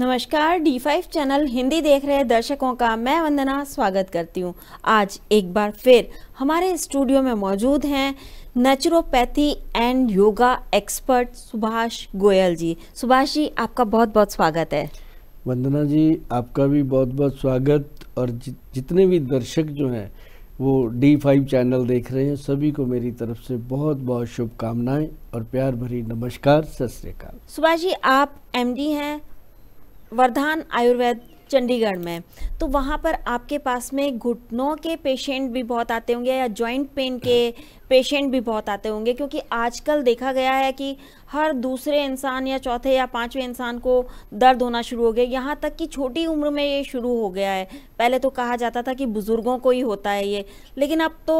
नमस्कार D five channel Hindi देख रहे दर्शकों का मैं वंदना स्वागत करती हूँ आज एक बार फिर हमारे स्टूडियो में मौजूद हैं naturopathy and yoga expert Subhash Goyal ji Subhash ji आपका बहुत बहुत स्वागत है वंदना जी आपका भी बहुत बहुत स्वागत और जितने भी दर्शक जो हैं वो डी फाइव चैनल देख रहे हैं सभी को मेरी तरफ से बहुत बहुत शुभकामनाएं और प्यार भरी नमस्कार सत श्रीकाल सुभाष जी आप एमडी हैं वर्धान आयुर्वेद चंडीगढ़ में तो वहाँ पर आपके पास में घुटनों के पेशेंट भी बहुत आते होंगे या जॉइंट पेन के पेशेंट भी बहुत आते होंगे क्योंकि आजकल देखा गया है कि हर दूसरे इंसान या चौथे या पांचवें इंसान को दर्द होना शुरू हो गया यहाँ तक कि छोटी उम्र में ये शुरू हो गया है पहले तो कहा जाता था कि बुज़ुर्गों को ही होता है ये लेकिन अब तो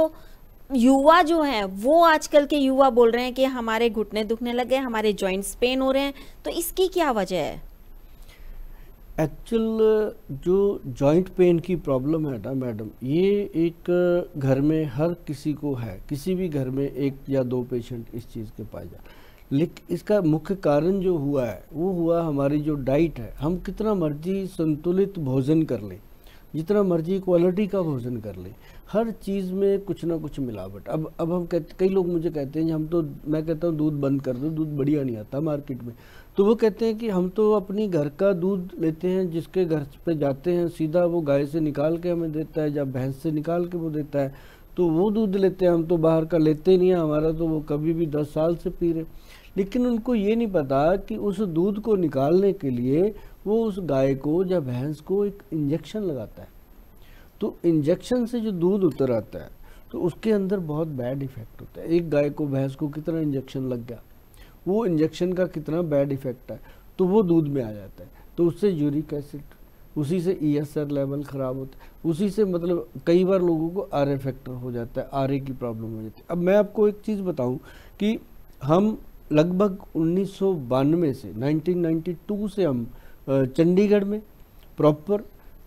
युवा जो हैं वो आजकल के युवा बोल रहे हैं कि हमारे घुटने दुखने लगे हमारे जॉइंट्स पेन हो रहे हैं तो इसकी क्या वजह है एक्चुअल uh, जो जॉइंट पेन की प्रॉब्लम है ना मैडम ये एक uh, घर में हर किसी को है किसी भी घर में एक या दो पेशेंट इस चीज़ के पाए जाए लेकिन इसका मुख्य कारण जो हुआ है वो हुआ हमारी जो डाइट है हम कितना मर्जी संतुलित भोजन कर लें जितना मर्जी क्वालिटी का भोजन कर लें हर चीज़ में कुछ ना कुछ मिलावट अब अब हम कहते कई लोग मुझे कहते हैं हम तो मैं कहता हूँ दूध बंद कर दो दूध बढ़िया नहीं आता मार्केट में तो वो कहते हैं कि हम तो अपनी घर का दूध लेते हैं जिसके घर पे जाते हैं सीधा वो गाय से निकाल के हमें देता है या भैंस से निकाल के वो देता है तो वो दूध लेते हैं हम तो बाहर का लेते नहीं हैं हमारा तो वो कभी भी दस साल से पी रहे लेकिन उनको ये नहीं पता कि उस दूध को निकालने के लिए वो उस गाय को या भैंस को एक इंजेक्शन लगाता है तो इंजेक्शन से जो दूध उतर आता है तो उसके अंदर बहुत बैड इफेक्ट होता है एक गाय को भैंस को कितना इंजेक्शन लग गया वो इंजेक्शन का कितना बैड इफेक्ट है तो वो दूध में आ जाता है तो उससे यूरिक एसिड उसी से ई एस आर लेवल ख़राब होता है उसी से मतलब कई बार लोगों को आर ए फैक्टर हो जाता है आर ए की प्रॉब्लम हो जाती है अब मैं आपको एक चीज़ बताऊं कि हम लगभग उन्नीस से 1992 से हम चंडीगढ़ में प्रॉपर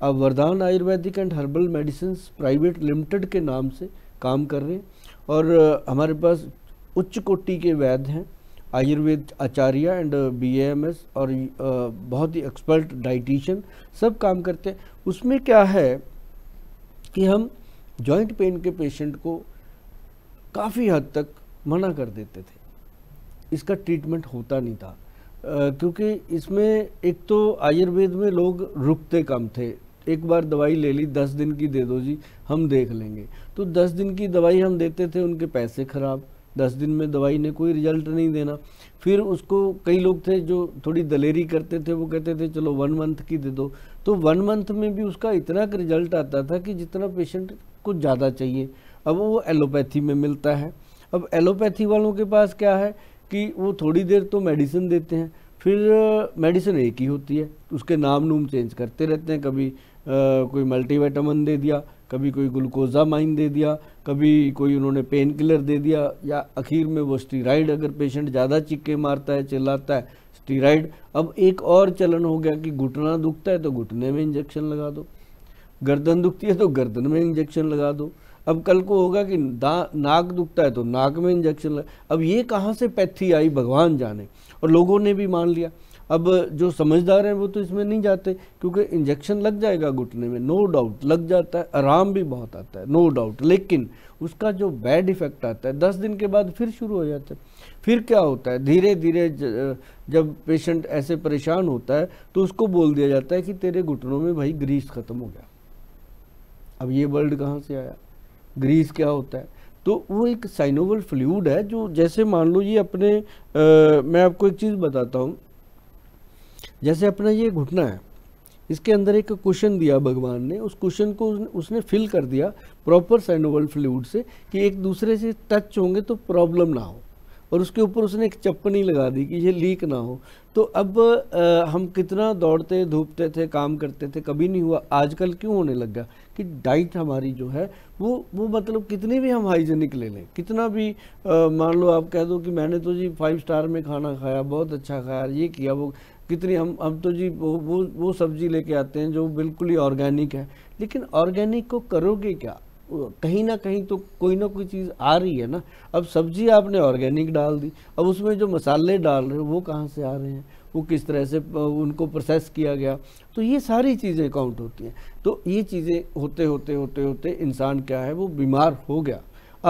अब Vardaan Ayurvedic and herbal medicine private limited के नाम से काम कर रहे हैं और हमारे पास उच्च कोटि के वैद्य हैं आयुर्वेद आचार्य एंड बी एम एस और uh, बहुत ही एक्सपर्ट डाइटिशियन सब काम करते हैं उसमें क्या है कि हम जॉइंट पेन के पेशेंट को काफ़ी हद तक मना कर देते थे इसका ट्रीटमेंट होता नहीं था क्योंकि इसमें एक तो आयुर्वेद में लोग रुकते कम थे एक बार दवाई ले ली दस दिन की दे दो जी हम देख लेंगे तो दस दिन की दवाई हम देते थे उनके पैसे ख़राब दस दिन में दवाई ने कोई रिजल्ट नहीं देना फिर उसको कई लोग थे जो थोड़ी दलेरी करते थे वो कहते थे चलो वन मंथ की दे दो तो वन मंथ में भी उसका इतना रिजल्ट आता था कि जितना पेशेंट को ज़्यादा चाहिए अब वो एलोपैथी में मिलता है अब एलोपैथी वालों के पास क्या है कि वो थोड़ी देर तो मेडिसिन देते हैं फिर मेडिसिन एक ही होती है उसके नाम नूम चेंज करते रहते हैं कभी आ, कोई मल्टीविटामिन दे दिया कभी कोई ग्लूकोजा माइन दे दिया कभी कोई उन्होंने पेन किलर दे दिया या आखिर में वो स्टीराइड अगर पेशेंट ज़्यादा चिक्के मारता है चिल्लाता है स्टीराइड अब एक और चलन हो गया कि घुटना दुखता है तो घुटने में इंजेक्शन लगा दो गर्दन दुखती है तो गर्दन में इंजेक्शन लगा दो अब कल को होगा कि नाक दुखता है तो नाक में इंजेक्शन लगा अब ये कहाँ से पैथी आई भगवान जाने और लोगों ने भी मान लिया अब जो समझदार हैं वो तो इसमें नहीं जाते क्योंकि इंजेक्शन लग जाएगा घुटने में नो डाउट लग जाता है आराम भी बहुत आता है नो डाउट लेकिन उसका जो बैड इफेक्ट आता है दस दिन के बाद फिर शुरू हो जाता है फिर क्या होता है धीरे धीरे जब पेशेंट ऐसे परेशान होता है तो उसको बोल दिया जाता है कि तेरे घुटनों में भाई ग्रीस ख़त्म हो गया अब ये वर्ल्ड कहाँ से आया ग्रीस क्या होता है तो वो एक साइनोवल फ्लूड है जो जैसे मान लो ये अपने आ, मैं आपको एक चीज़ बताता हूँ जैसे अपना ये घुटना है इसके अंदर एक क्वेश्चन दिया भगवान ने उस क्वेश्चन को उसने फिल कर दिया प्रॉपर सैंडोवल फ्लूड से कि एक दूसरे से टच होंगे तो प्रॉब्लम ना हो और उसके ऊपर उसने एक चप्पनी लगा दी कि ये लीक ना हो तो अब आ, हम कितना दौड़ते धूपते थे काम करते थे कभी नहीं हुआ आजकल क्यों होने लग गया कि डाइट हमारी जो है वो वो मतलब कितनी भी हम हाइजेनिक ले लें कितना भी मान लो आप कह दो कि मैंने तो जी फाइव स्टार में खाना खाया बहुत अच्छा खाया ये किया वो कितनी हम हम तो जी वो वो वो सब्जी लेके आते हैं जो बिल्कुल ही ऑर्गेनिक है लेकिन ऑर्गेनिक को करोगे क्या कहीं ना कहीं तो कोई ना कोई चीज़ आ रही है ना अब सब्जी आपने ऑर्गेनिक डाल दी अब उसमें जो मसाले डाल रहे हो वो कहाँ से आ रहे हैं वो किस तरह से उनको प्रोसेस किया गया तो ये सारी चीज़ें काउंट होती हैं तो ये चीज़ें होते होते होते होते इंसान क्या है वो बीमार हो गया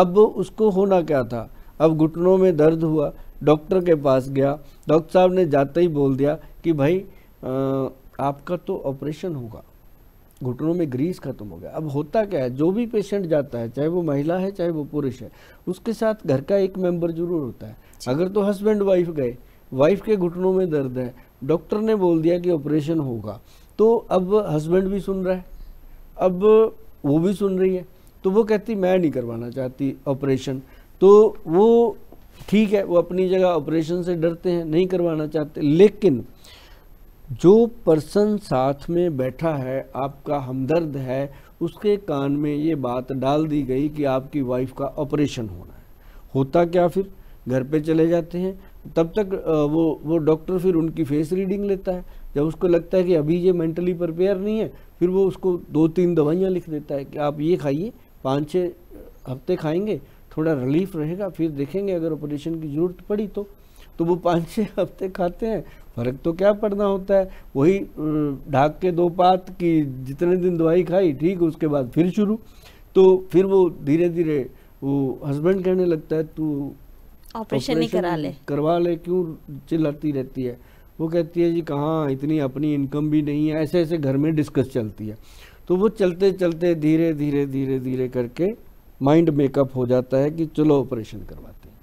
अब उसको होना क्या था अब घुटनों में दर्द हुआ डॉक्टर के पास गया डॉक्टर साहब ने जाते ही बोल दिया कि भाई आपका तो ऑपरेशन होगा घुटनों में ग्रीस खत्म हो गया अब होता क्या है जो भी पेशेंट जाता है चाहे वो महिला है चाहे वो पुरुष है उसके साथ घर का एक मेंबर जरूर होता है अगर तो हस्बैंड वाइफ गए वाइफ के घुटनों में दर्द है डॉक्टर ने बोल दिया कि ऑपरेशन होगा तो अब हस्बैंड भी सुन रहा है अब वो भी सुन रही है तो वो कहती मैं नहीं करवाना चाहती ऑपरेशन तो वो ठीक है वो अपनी जगह ऑपरेशन से डरते हैं नहीं करवाना चाहते लेकिन जो पर्सन साथ में बैठा है आपका हमदर्द है उसके कान में ये बात डाल दी गई कि आपकी वाइफ का ऑपरेशन होना है होता क्या फिर घर पे चले जाते हैं तब तक वो वो डॉक्टर फिर उनकी फेस रीडिंग लेता है जब उसको लगता है कि अभी ये मेंटली प्रिपेयर नहीं है फिर वो उसको दो तीन दवाइयाँ लिख देता है कि आप ये खाइए पाँच छः हफ्ते खाएंगे थोड़ा रिलीफ रहेगा फिर देखेंगे अगर ऑपरेशन की ज़रूरत पड़ी तो तो वो पाँच छः हफ्ते खाते हैं फ़र्क तो क्या पड़ना होता है वही ढाक के दो पात की जितने दिन दवाई खाई ठीक उसके बाद फिर शुरू तो फिर वो धीरे धीरे वो हस्बैंड कहने लगता है तू ऑपरेशन नहीं करा ले करवा ले क्यों चिल्लाती रहती है वो कहती है जी कहाँ इतनी अपनी इनकम भी नहीं है ऐसे ऐसे घर में डिस्कस चलती है तो वो चलते चलते धीरे धीरे धीरे धीरे करके माइंड मेकअप हो जाता है कि चलो ऑपरेशन करवाते हैं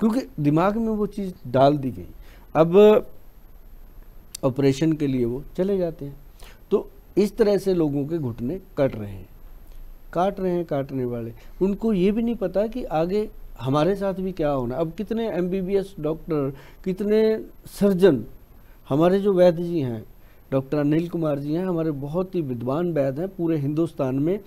क्योंकि दिमाग में वो चीज़ डाल दी गई अब ऑपरेशन के लिए वो चले जाते हैं तो इस तरह से लोगों के घुटने कट रहे हैं काट रहे हैं काटने वाले उनको ये भी नहीं पता कि आगे हमारे साथ भी क्या होना अब कितने एम डॉक्टर कितने सर्जन हमारे जो वैद्य जी हैं डॉक्टर अनिल कुमार जी हैं हमारे बहुत ही विद्वान वैद्य हैं पूरे हिंदुस्तान में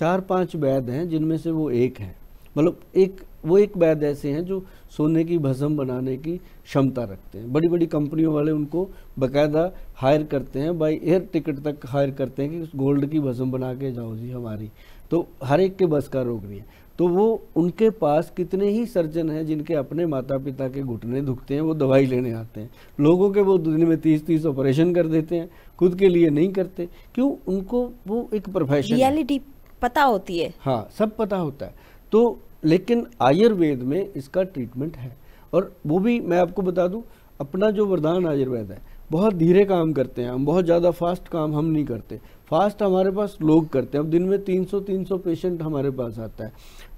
चार पांच वैद हैं जिनमें से वो एक है मतलब एक वो एक वैद ऐसे हैं जो सोने की भस्म बनाने की क्षमता रखते हैं बड़ी बड़ी कंपनियों वाले उनको बकायदा हायर करते हैं बाई एयर टिकट तक हायर करते हैं कि गोल्ड की भस्म बना के जाओ जी हमारी तो हर एक के बस का रोग नहीं है तो वो उनके पास कितने ही सर्जन हैं जिनके अपने माता पिता के घुटने दुखते हैं वो दवाई लेने आते हैं लोगों के वो दिन में तीस तीस ऑपरेशन कर देते हैं खुद के लिए नहीं करते क्यों उनको वो एक प्रोफेशन रियलिटी पता होती है हाँ सब पता होता है तो लेकिन आयुर्वेद में इसका ट्रीटमेंट है और वो भी मैं आपको बता दूँ अपना जो वरदान आयुर्वेद है बहुत धीरे काम करते हैं हम बहुत ज़्यादा फास्ट काम हम नहीं करते फास्ट हमारे पास लोग करते हैं अब दिन में 300 300 पेशेंट हमारे पास आता है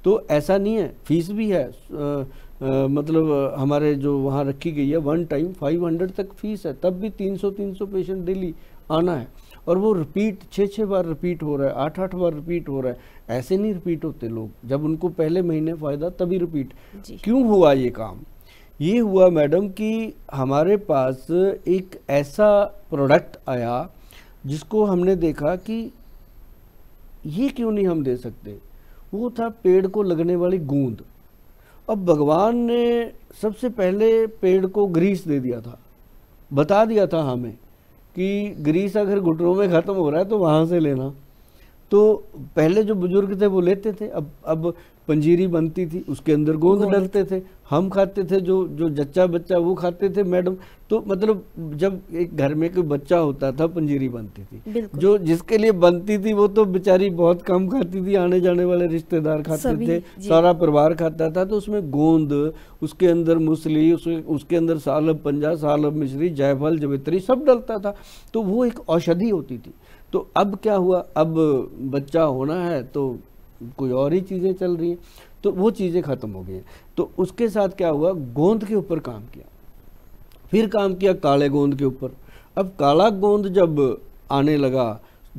तो ऐसा नहीं है फीस भी है आ, आ, मतलब हमारे जो वहाँ रखी गई है वन टाइम 500 तक फीस है तब भी 300 300 पेशेंट डेली आना है और वो रिपीट छः छः बार रिपीट हो रहा है आठ आठ बार रिपीट हो रहा है ऐसे नहीं रिपीट होते लोग जब उनको पहले महीने फ़ायदा तभी रिपीट क्यों हुआ ये काम ये हुआ मैडम कि हमारे पास एक ऐसा प्रोडक्ट आया जिसको हमने देखा कि ये क्यों नहीं हम दे सकते वो था पेड़ को लगने वाली गूंद अब भगवान ने सबसे पहले पेड़ को ग्रीस दे दिया था बता दिया था हमें कि ग्रीस अगर घुटनों में ख़त्म हो रहा है तो वहाँ से लेना तो पहले जो बुज़ुर्ग थे वो लेते थे अब अब पंजीरी बनती थी उसके अंदर गोंद डलते थे हम खाते थे जो जो जच्चा बच्चा वो खाते थे मैडम तो मतलब जब एक घर में कोई बच्चा होता था पंजीरी बनती थी जो जिसके लिए बनती थी वो तो बेचारी बहुत कम खाती थी आने जाने वाले रिश्तेदार खाते थे सारा परिवार खाता था तो उसमें गोंद उसके अंदर मूसली उसके उसके अंदर सालब पंजा सालब मिश्री जयफल जवित्री सब डलता था तो वो एक औषधि होती थी तो अब क्या हुआ अब बच्चा होना है तो कोई और ही चीज़ें चल रही हैं तो वो चीज़ें ख़त्म हो गई हैं तो उसके साथ क्या हुआ गोंद के ऊपर काम किया फिर काम किया काले गोंद के ऊपर अब काला गोंद जब आने लगा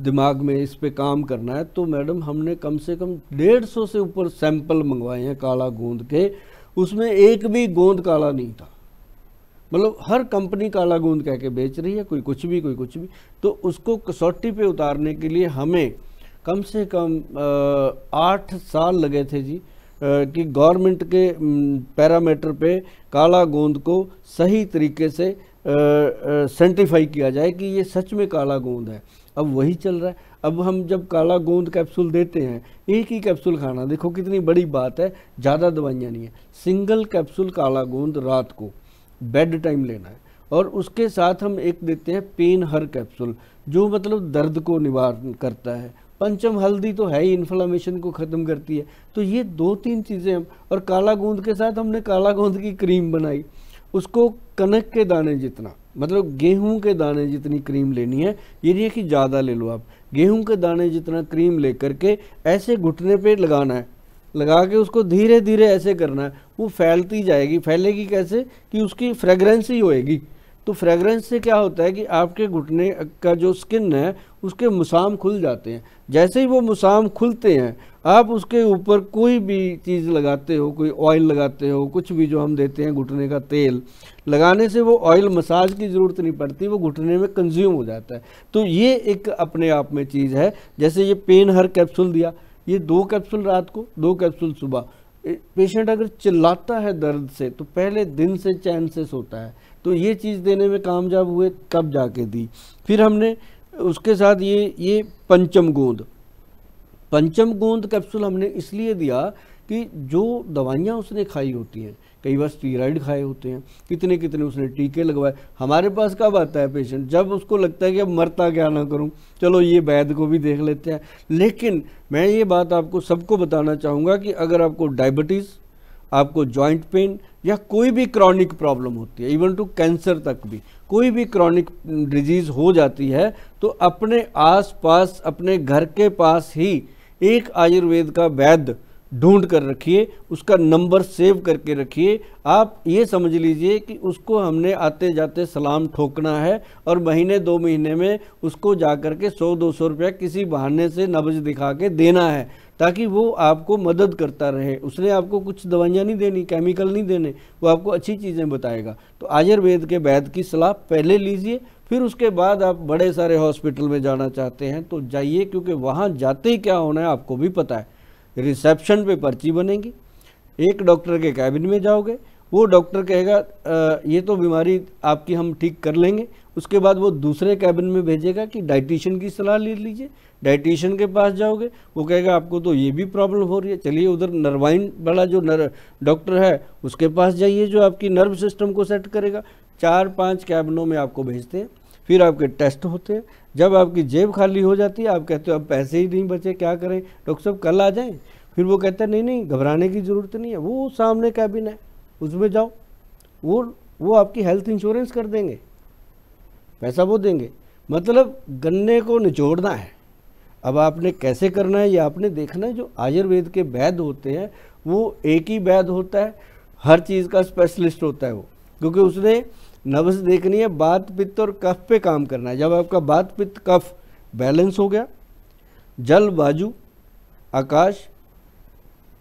दिमाग में इस पे काम करना है तो मैडम हमने कम से कम डेढ़ सौ से ऊपर सैंपल मंगवाए हैं काला गोंद के उसमें एक भी गोंद काला नहीं था मतलब हर कंपनी काला गोंद कह के बेच रही है कोई कुछ भी कोई कुछ भी तो उसको कसौटी पे उतारने के लिए हमें कम से कम आठ साल लगे थे जी कि गवर्नमेंट के पैरामीटर पे काला गोंद को सही तरीके से सेंटिफाई किया जाए कि ये सच में काला गोंद है अब वही चल रहा है अब हम जब काला गोंद कैप्सूल देते हैं एक ही कैप्सूल खाना देखो कितनी बड़ी बात है ज़्यादा दवाइयाँ नहीं है सिंगल कैप्सूल काला गोंद रात को बेड टाइम लेना है और उसके साथ हम एक देते हैं पेन हर कैप्सूल जो मतलब दर्द को निवारण करता है पंचम हल्दी तो है ही इन्फ्लामेशन को ख़त्म करती है तो ये दो तीन चीज़ें हम और काला गोंद के साथ हमने काला गोंद की क्रीम बनाई उसको कनक के दाने जितना मतलब गेहूं के दाने जितनी क्रीम लेनी है ये नहीं है कि ज़्यादा ले लो आप गेहूं के दाने जितना क्रीम ले करके ऐसे घुटने पे लगाना है लगा के उसको धीरे धीरे ऐसे करना है वो फैलती जाएगी फैलेगी कैसे कि उसकी फ्रेगरेंस ही होएगी तो फ्रेगरेंस से क्या होता है कि आपके घुटने का जो स्किन है उसके मुसाम खुल जाते हैं जैसे ही वो मुसाम खुलते हैं आप उसके ऊपर कोई भी चीज़ लगाते हो कोई ऑयल लगाते हो कुछ भी जो हम देते हैं घुटने का तेल लगाने से वो ऑयल मसाज की ज़रूरत नहीं पड़ती वो घुटने में कंज्यूम हो जाता है तो ये एक अपने आप में चीज़ है जैसे ये पेन हर कैप्सूल दिया ये दो कैप्सूल रात को दो कैप्सूल सुबह पेशेंट अगर चिल्लाता है दर्द से तो पहले दिन से चैन से सोता है तो ये चीज़ देने में कामयाब हुए तब जाके दी फिर हमने उसके साथ ये ये पंचम गोंद पंचम गोंद कैप्सूल हमने इसलिए दिया कि जो दवाइयाँ उसने खाई होती हैं कई बार स्टीराइड खाए होते हैं कितने कितने उसने टीके लगवाए हमारे पास कब आता है पेशेंट जब उसको लगता है कि अब मरता क्या ना करूं चलो ये वैद को भी देख लेते हैं लेकिन मैं ये बात आपको सबको बताना चाहूँगा कि अगर आपको डायबिटीज़ आपको जॉइंट पेन या कोई भी क्रॉनिक प्रॉब्लम होती है इवन टू कैंसर तक भी कोई भी क्रॉनिक डिजीज़ हो जाती है तो अपने आसपास अपने घर के पास ही एक आयुर्वेद का वैद्य ढूंढ कर रखिए उसका नंबर सेव करके रखिए आप ये समझ लीजिए कि उसको हमने आते जाते सलाम ठोकना है और महीने दो महीने में उसको जा कर के सौ दो सौ रुपया किसी बहाने से नब्ज दिखा के देना है ताकि वो आपको मदद करता रहे उसने आपको कुछ दवाइयाँ नहीं देनी केमिकल नहीं देने वो आपको अच्छी चीज़ें बताएगा तो आयुर्वेद के वैद की सलाह पहले लीजिए फिर उसके बाद आप बड़े सारे हॉस्पिटल में जाना चाहते हैं तो जाइए क्योंकि वहाँ जाते ही क्या होना है आपको भी पता है रिसेप्शन पे पर्ची बनेगी एक डॉक्टर के कैबिन में जाओगे वो डॉक्टर कहेगा ये तो बीमारी आपकी हम ठीक कर लेंगे उसके बाद वो दूसरे कैबिन में भेजेगा कि डाइटिशियन की सलाह ले लीजिए डाइटिशियन के पास जाओगे वो कहेगा आपको तो ये भी प्रॉब्लम हो रही है चलिए उधर नर्वाइन वाला जो नर डॉक्टर है उसके पास जाइए जो आपकी नर्व सिस्टम को सेट करेगा चार पाँच कैबिनों में आपको भेजते हैं फिर आपके टेस्ट होते हैं जब आपकी जेब खाली हो जाती है आप कहते हो अब पैसे ही नहीं बचे क्या करें डॉक्टर साहब कल आ जाएँ फिर वो कहते हैं नहीं नहीं घबराने की ज़रूरत नहीं है वो सामने कैबिन है उसमें जाओ वो वो आपकी हेल्थ इंश्योरेंस कर देंगे पैसा वो देंगे मतलब गन्ने को निचोड़ना है अब आपने कैसे करना है ये आपने देखना है जो आयुर्वेद के वैद होते हैं वो एक ही वैद होता है हर चीज़ का स्पेशलिस्ट होता है वो क्योंकि उसने नब्स देखनी है बात पित्त और कफ पे काम करना है जब आपका बात पित्त कफ बैलेंस हो गया जल बाजू आकाश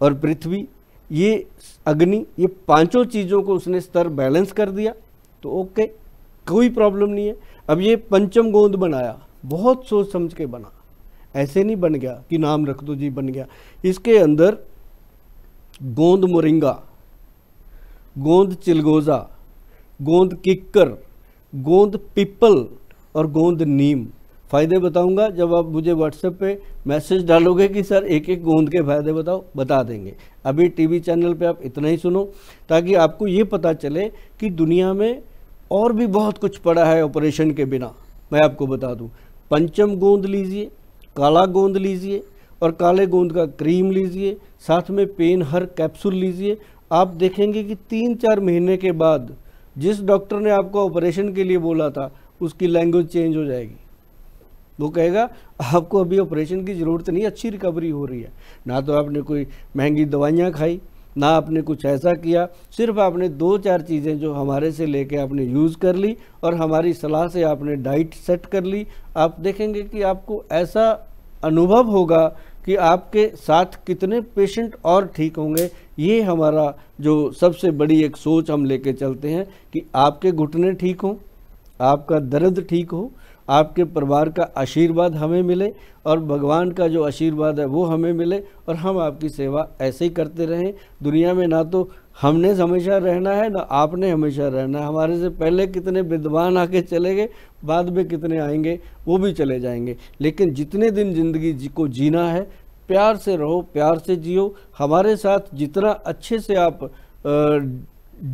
और पृथ्वी ये अग्नि ये पांचों चीज़ों को उसने स्तर बैलेंस कर दिया तो ओके कोई प्रॉब्लम नहीं है अब ये पंचम गोंद बनाया बहुत सोच समझ के बना ऐसे नहीं बन गया कि नाम रख दो जी बन गया इसके अंदर गोंद मोरिंगा गोंद चिलगोजा गोंद किक्कर गोंद पीपल और गोंद नीम फ़ायदे बताऊंगा जब आप मुझे व्हाट्सएप पे मैसेज डालोगे कि सर एक एक गोंद के फ़ायदे बताओ बता देंगे अभी टीवी चैनल पे आप इतना ही सुनो ताकि आपको ये पता चले कि दुनिया में और भी बहुत कुछ पड़ा है ऑपरेशन के बिना मैं आपको बता दूं पंचम गोंद लीजिए काला गोंद लीजिए और काले गोंद का क्रीम लीजिए साथ में पेन हर कैप्सूल लीजिए आप देखेंगे कि तीन चार महीने के बाद जिस डॉक्टर ने आपको ऑपरेशन के लिए बोला था उसकी लैंग्वेज चेंज हो जाएगी वो कहेगा आपको अभी ऑपरेशन की ज़रूरत नहीं अच्छी रिकवरी हो रही है ना तो आपने कोई महंगी दवाइयाँ खाई ना आपने कुछ ऐसा किया सिर्फ आपने दो चार चीज़ें जो हमारे से लेके आपने यूज़ कर ली और हमारी सलाह से आपने डाइट सेट कर ली आप देखेंगे कि आपको ऐसा अनुभव होगा कि आपके साथ कितने पेशेंट और ठीक होंगे ये हमारा जो सबसे बड़ी एक सोच हम लेके चलते हैं कि आपके घुटने ठीक हों आपका दर्द ठीक हो आपके परिवार का आशीर्वाद हमें मिले और भगवान का जो आशीर्वाद है वो हमें मिले और हम आपकी सेवा ऐसे ही करते रहें दुनिया में ना तो हमने हमेशा रहना है ना आपने हमेशा रहना है हमारे से पहले कितने विद्वान आके चले गए बाद में कितने आएंगे वो भी चले जाएंगे लेकिन जितने दिन ज़िंदगी जी को जीना है प्यार से रहो प्यार से जियो हमारे साथ जितना अच्छे से आप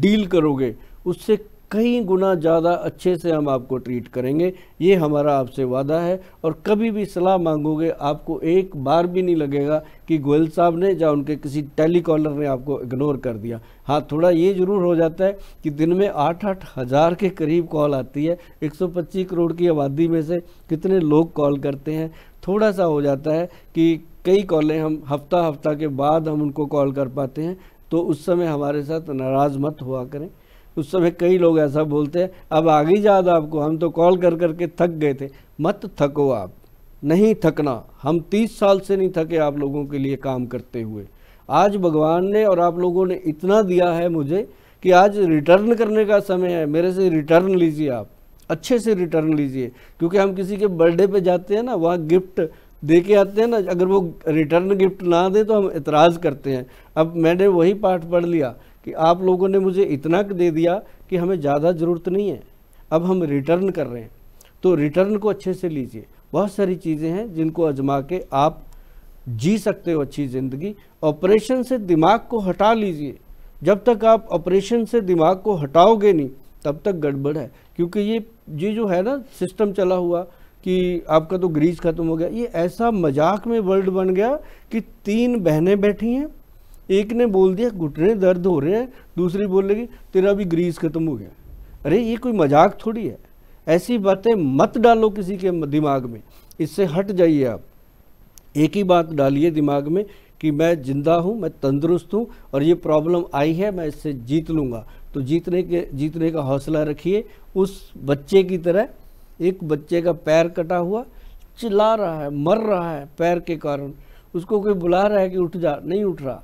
डील करोगे उससे कई गुना ज़्यादा अच्छे से हम आपको ट्रीट करेंगे ये हमारा आपसे वादा है और कभी भी सलाह मांगोगे आपको एक बार भी नहीं लगेगा कि गोयल साहब ने या उनके किसी टेली कॉलर ने आपको इग्नोर कर दिया हाँ थोड़ा ये ज़रूर हो जाता है कि दिन में आठ आठ हज़ार के करीब कॉल आती है 125 करोड़ की आबादी में से कितने लोग कॉल करते हैं थोड़ा सा हो जाता है कि कई कॉलें हम हफ्ता हफ्ता के बाद हम उनको कॉल कर पाते हैं तो उस समय हमारे साथ नाराज़ मत हुआ करें उस समय कई लोग ऐसा बोलते हैं अब आ गई याद आपको हम तो कॉल कर करके थक गए थे मत थको आप नहीं थकना हम तीस साल से नहीं थके आप लोगों के लिए काम करते हुए आज भगवान ने और आप लोगों ने इतना दिया है मुझे कि आज रिटर्न करने का समय है मेरे से रिटर्न लीजिए आप अच्छे से रिटर्न लीजिए क्योंकि हम किसी के बर्थडे पे जाते हैं ना वहाँ गिफ्ट दे के आते हैं ना अगर वो रिटर्न गिफ्ट ना दे तो हम इतराज़ करते हैं अब मैंने वही पाठ पढ़ लिया कि आप लोगों ने मुझे इतना दे दिया कि हमें ज़्यादा ज़रूरत नहीं है अब हम रिटर्न कर रहे हैं तो रिटर्न को अच्छे से लीजिए बहुत सारी चीज़ें हैं जिनको आजमा के आप जी सकते हो अच्छी ज़िंदगी ऑपरेशन से दिमाग को हटा लीजिए जब तक आप ऑपरेशन से दिमाग को हटाओगे नहीं तब तक गड़बड़ है क्योंकि ये ये जो है ना सिस्टम चला हुआ कि आपका तो ग्रीस ख़त्म हो गया ये ऐसा मजाक में वर्ल्ड बन गया कि तीन बहनें बैठी हैं एक ने बोल दिया घुटने दर्द हो रहे हैं दूसरी बोल लगी तेरा भी ग्रीस खत्म हो गया अरे ये कोई मजाक थोड़ी है ऐसी बातें मत डालो किसी के दिमाग में इससे हट जाइए आप एक ही बात डालिए दिमाग में कि मैं जिंदा हूँ मैं तंदुरुस्त हूँ और ये प्रॉब्लम आई है मैं इससे जीत लूँगा तो जीतने के जीतने का हौसला रखिए उस बच्चे की तरह एक बच्चे का पैर कटा हुआ चिल्ला रहा है मर रहा है पैर के कारण उसको कोई बुला रहा है कि उठ जा नहीं उठ रहा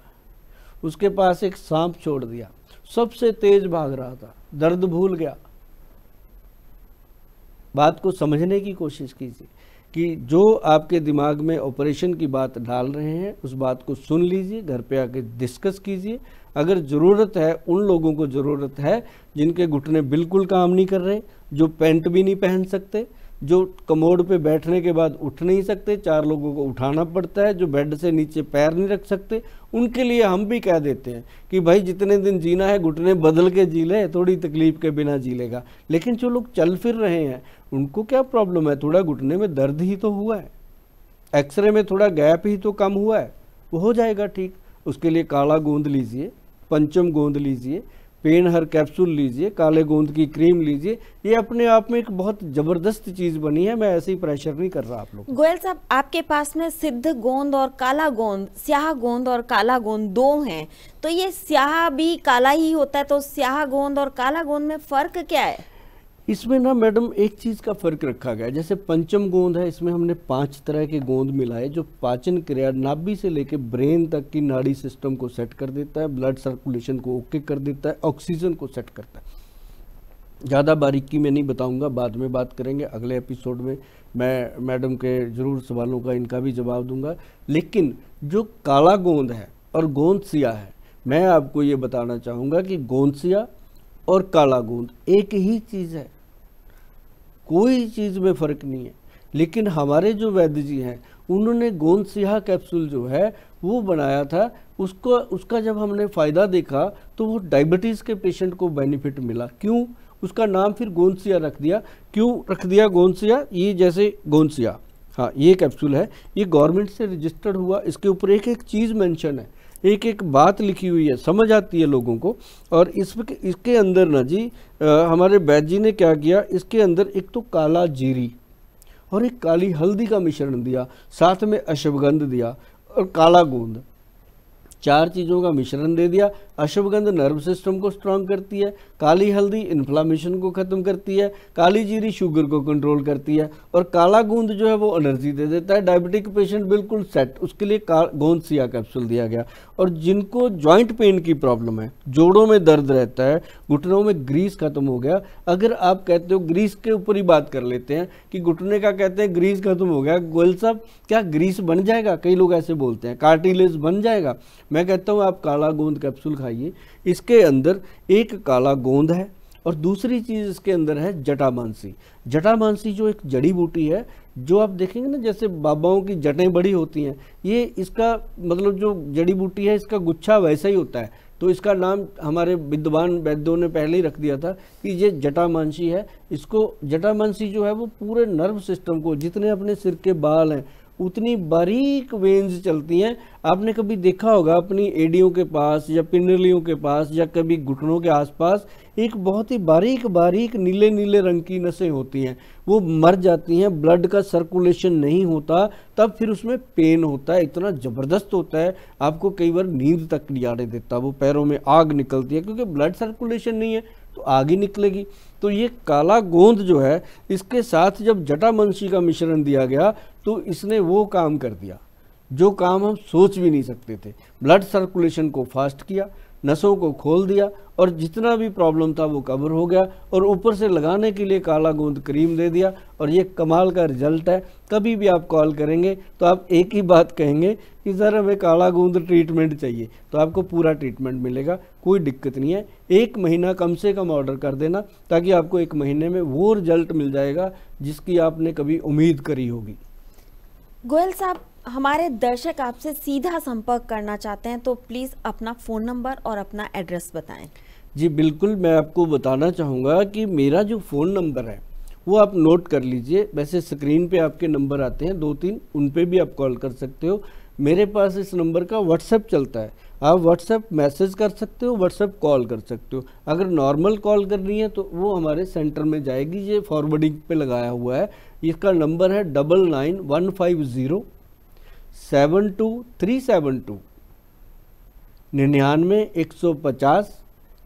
उसके पास एक सांप छोड़ दिया सबसे तेज भाग रहा था दर्द भूल गया बात को समझने की कोशिश कीजिए कि जो आपके दिमाग में ऑपरेशन की बात डाल रहे हैं उस बात को सुन लीजिए घर पे आके डिस्कस कीजिए अगर ज़रूरत है उन लोगों को ज़रूरत है जिनके घुटने बिल्कुल काम नहीं कर रहे जो पैंट भी नहीं पहन सकते जो कमोड पे बैठने के बाद उठ नहीं सकते चार लोगों को उठाना पड़ता है जो बेड से नीचे पैर नहीं रख सकते उनके लिए हम भी कह देते हैं कि भाई जितने दिन जीना है घुटने बदल के जी ले थोड़ी तकलीफ के बिना जी लेगा लेकिन जो लोग चल फिर रहे हैं उनको क्या प्रॉब्लम है थोड़ा घुटने में दर्द ही तो हुआ है एक्सरे में थोड़ा गैप ही तो कम हुआ है वो हो जाएगा ठीक उसके लिए काला गोंद लीजिए पंचम गोंद लीजिए पेन हर कैप्सूल लीजिए काले गोंद की क्रीम लीजिए ये अपने आप में एक बहुत ज़बरदस्त चीज़ बनी है मैं ऐसे ही प्रेशर नहीं कर रहा आप लोग गोयल साहब आपके पास में सिद्ध गोंद और काला गोंद स्याह गोंद और काला गोंद दो हैं तो ये स्याह भी काला ही होता है तो स्याह गोंद और काला गोंद में फ़र्क क्या है इसमें ना मैडम एक चीज़ का फ़र्क रखा गया जैसे पंचम गोंद है इसमें हमने पांच तरह के गोंद मिलाए जो पाचन क्रिया नाभि से लेके ब्रेन तक की नाड़ी सिस्टम को सेट कर देता है ब्लड सर्कुलेशन को ओके कर देता है ऑक्सीजन को सेट करता है ज़्यादा बारीकी में नहीं बताऊंगा बाद में बात करेंगे अगले एपिसोड में मैं मैडम के ज़रूर सवालों का इनका भी जवाब दूंगा लेकिन जो काला गोंद है और गोंदसिया है मैं आपको ये बताना चाहूँगा कि गोंदसिया और काला गोंद एक ही चीज़ है कोई चीज़ में फ़र्क नहीं है लेकिन हमारे जो वैद्य जी हैं उन्होंने गोंद सिया कैप्सूल जो है वो बनाया था उसको उसका जब हमने फ़ायदा देखा तो वो डायबिटीज़ के पेशेंट को बेनिफिट मिला क्यों उसका नाम फिर गोंदसिया रख दिया क्यों रख दिया गोंदसिया ये जैसे गोंदसिया हाँ ये कैप्सूल है ये गवर्नमेंट से रजिस्टर्ड हुआ इसके ऊपर एक एक चीज़ मेंशन है एक एक बात लिखी हुई है समझ आती है लोगों को और इस इसके अंदर ना जी आ, हमारे बैद जी ने क्या किया इसके अंदर एक तो काला जीरी और एक काली हल्दी का मिश्रण दिया साथ में अश्वगंध दिया और काला गोंद चार चीज़ों का मिश्रण दे दिया अश्वगंध नर्व सिस्टम को स्ट्रांग करती है काली हल्दी इन्फ्लामेशन को ख़त्म करती है काली जीरी शुगर को कंट्रोल करती है और काला गोंद जो है वो एनर्जी दे देता है डायबिटिक पेशेंट बिल्कुल सेट उसके लिए गोंद सिया कैप्सूल दिया गया और जिनको जॉइंट पेन की प्रॉब्लम है जोड़ों में दर्द रहता है घुटनों में ग्रीस ख़त्म हो गया अगर आप कहते हो ग्रीस के ऊपर ही बात कर लेते हैं कि घुटने का कहते हैं ग्रीस ख़त्म हो गया गोल साहब क्या ग्रीस बन जाएगा कई लोग ऐसे बोलते हैं कार्टिलेज बन जाएगा मैं कहता हूँ आप काला गोंद कैप्सूल खाइए इसके अंदर एक काला गोंद है और दूसरी चीज़ इसके अंदर है जटा मानसी जो एक जड़ी बूटी है जो आप देखेंगे ना जैसे बाबाओं की जटें बड़ी होती हैं ये इसका मतलब जो जड़ी बूटी है इसका गुच्छा वैसा ही होता है तो इसका नाम हमारे विद्वान वैद्यों ने पहले ही रख दिया था कि ये जटामानसी है इसको जटामांसी जो है वो पूरे नर्व सिस्टम को जितने अपने सिर के बाल हैं उतनी बारीक वेंस चलती हैं आपने कभी देखा होगा अपनी एडियों के पास या पिंडलियों के पास या कभी घुटनों के आसपास एक बहुत ही बारीक बारीक नीले नीले रंग की नसें होती हैं वो मर जाती हैं ब्लड का सर्कुलेशन नहीं होता तब फिर उसमें पेन होता है इतना ज़बरदस्त होता है आपको कई बार नींद तक नहीं आने देता वो पैरों में आग निकलती है क्योंकि ब्लड सर्कुलेशन नहीं है तो आग ही निकलेगी तो ये काला गोंद जो है इसके साथ जब जटामंशी का मिश्रण दिया गया तो इसने वो काम कर दिया जो काम हम सोच भी नहीं सकते थे ब्लड सर्कुलेशन को फास्ट किया नसों को खोल दिया और जितना भी प्रॉब्लम था वो कवर हो गया और ऊपर से लगाने के लिए काला गोंद क्रीम दे दिया और ये कमाल का रिजल्ट है कभी भी आप कॉल करेंगे तो आप एक ही बात कहेंगे कि सर हमें काला गोंद ट्रीटमेंट चाहिए तो आपको पूरा ट्रीटमेंट मिलेगा कोई दिक्कत नहीं है एक महीना कम से कम ऑर्डर कर देना ताकि आपको एक महीने में वो रिजल्ट मिल जाएगा जिसकी आपने कभी उम्मीद करी होगी गोयल साहब हमारे दर्शक आपसे सीधा संपर्क करना चाहते हैं तो प्लीज़ अपना फ़ोन नंबर और अपना एड्रेस बताएं जी बिल्कुल मैं आपको बताना चाहूँगा कि मेरा जो फ़ोन नंबर है वो आप नोट कर लीजिए वैसे स्क्रीन पे आपके नंबर आते हैं दो तीन उन पे भी आप कॉल कर सकते हो मेरे पास इस नंबर का व्हाट्सएप चलता है आप व्हाट्सएप मैसेज कर सकते हो व्हाट्सएप कॉल कर सकते हो अगर नॉर्मल कॉल करनी है तो वो हमारे सेंटर में जाएगी ये फॉरवर्डिंग पे लगाया हुआ है इसका नंबर है double nine one five zero seven two three seven two निन्यानवे एक सौ पचास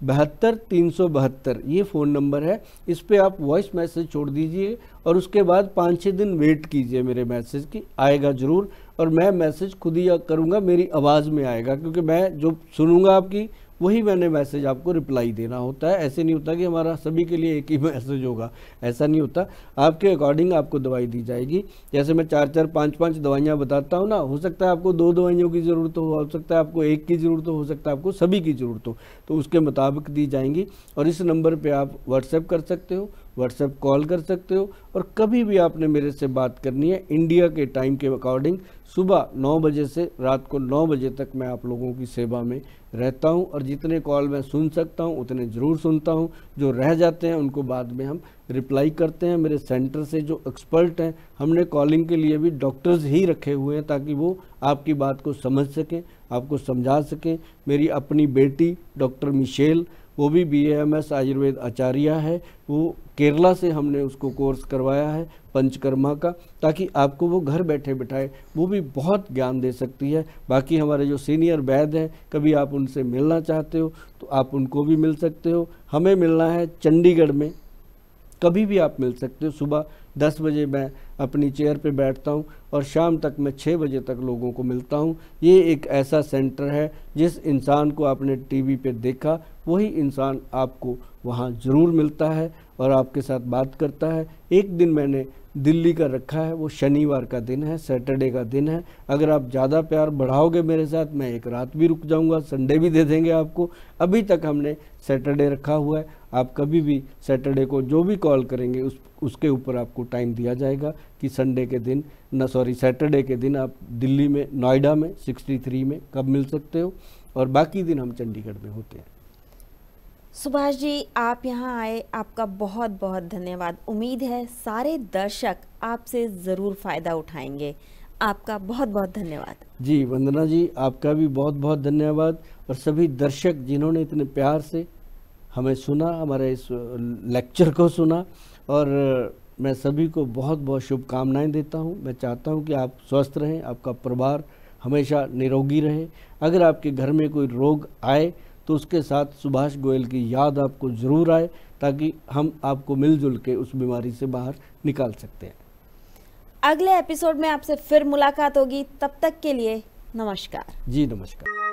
बहत्तर तीन सौ बहत्तर ये फ़ोन नंबर है इस पर आप वॉइस मैसेज छोड़ दीजिए और उसके बाद पाँच छः दिन वेट कीजिए मेरे मैसेज की आएगा ज़रूर और मैं मैसेज खुद ही करूँगा मेरी आवाज़ में आएगा क्योंकि मैं जो सुनूँगा आपकी वही मैंने मैसेज आपको रिप्लाई देना होता है ऐसे नहीं होता कि हमारा सभी के लिए एक ही मैसेज होगा ऐसा नहीं होता आपके अकॉर्डिंग आपको दवाई दी जाएगी जैसे मैं चार चार पाँच पाँच दवाइयाँ बताता हूँ ना हो सकता है आपको दो दवाइयों की ज़रूरत हो हो सकता है आपको एक की ज़रूरत हो हो सकता है आपको सभी की ज़रूरत हो तो उसके मुताबिक दी जाएंगी और इस नंबर पर आप व्हाट्सएप कर सकते हो व्हाट्सएप कॉल कर सकते हो और कभी भी आपने मेरे से बात करनी है इंडिया के टाइम के अकॉर्डिंग सुबह नौ बजे से रात को नौ बजे तक मैं आप लोगों की सेवा में रहता हूं और जितने कॉल मैं सुन सकता हूं उतने ज़रूर सुनता हूं जो रह जाते हैं उनको बाद में हम रिप्लाई करते हैं मेरे सेंटर से जो एक्सपर्ट हैं हमने कॉलिंग के लिए भी डॉक्टर्स ही रखे हुए हैं ताकि वो आपकी बात को समझ सकें आपको समझा सकें मेरी अपनी बेटी डॉक्टर मिशेल वो भी बी एम एस आयुर्वेद आचार्य है वो केरला से हमने उसको कोर्स करवाया है पंचकर्मा का ताकि आपको वो घर बैठे बिठाए वो भी बहुत ज्ञान दे सकती है बाकी हमारे जो सीनियर वैद हैं कभी आप उनसे मिलना चाहते हो तो आप उनको भी मिल सकते हो हमें मिलना है चंडीगढ़ में कभी भी आप मिल सकते हो सुबह दस बजे मैं अपनी चेयर पे बैठता हूँ और शाम तक मैं छः बजे तक लोगों को मिलता हूँ ये एक ऐसा सेंटर है जिस इंसान को आपने टीवी पे देखा वही इंसान आपको वहाँ ज़रूर मिलता है और आपके साथ बात करता है एक दिन मैंने दिल्ली का रखा है वो शनिवार का दिन है सैटरडे का दिन है अगर आप ज़्यादा प्यार बढ़ाओगे मेरे साथ मैं एक रात भी रुक जाऊँगा संडे भी दे देंगे आपको अभी तक हमने सैटरडे रखा हुआ है आप कभी भी सैटरडे को जो भी कॉल करेंगे उस उसके ऊपर आपको टाइम दिया जाएगा कि संडे के दिन न सॉरी सैटरडे के दिन आप दिल्ली में नोएडा में 63 में कब मिल सकते हो और बाकी दिन हम चंडीगढ़ में होते हैं सुभाष जी आप यहाँ आए आपका बहुत बहुत धन्यवाद उम्मीद है सारे दर्शक आपसे ज़रूर फ़ायदा उठाएंगे आपका बहुत बहुत धन्यवाद जी वंदना जी आपका भी बहुत बहुत धन्यवाद और सभी दर्शक जिन्होंने इतने प्यार से हमें सुना हमारे इस लेक्चर को सुना और मैं सभी को बहुत बहुत शुभकामनाएं देता हूं मैं चाहता हूं कि आप स्वस्थ रहें आपका परिवार हमेशा निरोगी रहे अगर आपके घर में कोई रोग आए तो उसके साथ सुभाष गोयल की याद आपको ज़रूर आए ताकि हम आपको मिलजुल के उस बीमारी से बाहर निकाल सकते हैं अगले एपिसोड में आपसे फिर मुलाकात होगी तब तक के लिए नमस्कार जी नमस्कार